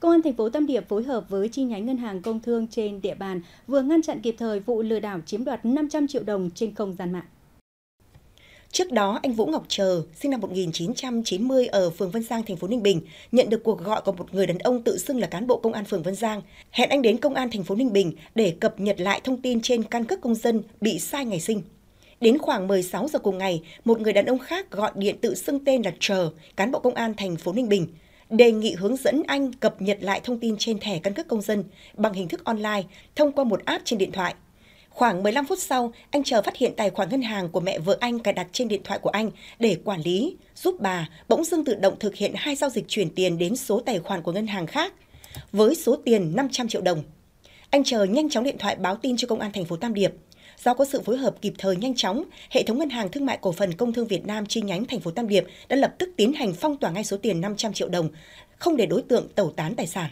Công an thành phố Tam Điệp phối hợp với chi nhánh ngân hàng công thương trên địa bàn vừa ngăn chặn kịp thời vụ lừa đảo chiếm đoạt 500 triệu đồng trên không gian mạng. Trước đó, anh Vũ Ngọc Trờ, sinh năm 1990 ở phường Vân Giang, thành phố Ninh Bình, nhận được cuộc gọi của một người đàn ông tự xưng là cán bộ công an phường Vân Giang, hẹn anh đến công an thành phố Ninh Bình để cập nhật lại thông tin trên căn cước công dân bị sai ngày sinh. Đến khoảng 16 giờ cùng ngày, một người đàn ông khác gọi điện tự xưng tên là Trờ, cán bộ công an thành phố Ninh Bình, đề nghị hướng dẫn anh cập nhật lại thông tin trên thẻ căn cước công dân bằng hình thức online thông qua một app trên điện thoại. Khoảng 15 phút sau, anh chờ phát hiện tài khoản ngân hàng của mẹ vợ anh cài đặt trên điện thoại của anh để quản lý, giúp bà bỗng dưng tự động thực hiện hai giao dịch chuyển tiền đến số tài khoản của ngân hàng khác với số tiền 500 triệu đồng. Anh chờ nhanh chóng điện thoại báo tin cho công an thành phố Tam Điệp – Do có sự phối hợp kịp thời nhanh chóng, hệ thống ngân hàng thương mại cổ phần Công thương Việt Nam chi nhánh thành phố Tam Điệp đã lập tức tiến hành phong tỏa ngay số tiền 500 triệu đồng, không để đối tượng tẩu tán tài sản.